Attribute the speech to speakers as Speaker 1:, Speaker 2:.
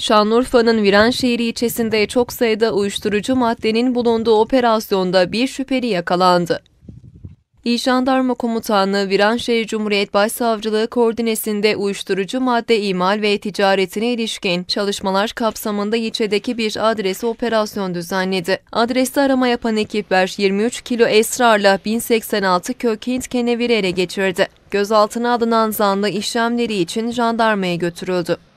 Speaker 1: Şanlıurfa'nın Viranşehir ilçesinde çok sayıda uyuşturucu maddenin bulunduğu operasyonda bir şüpheli yakalandı. İl Jandarma Komutanlığı Viranşehir Cumhuriyet Başsavcılığı koordinesinde uyuşturucu madde imal ve ticaretine ilişkin çalışmalar kapsamında ilçedeki bir adresi operasyon düzenledi. Adreste arama yapan ekipler 23 kilo esrarla 1086 kök Hint keneviri ele geçirdi. Gözaltına alınan zanlı işlemleri için jandarmaya götürüldü.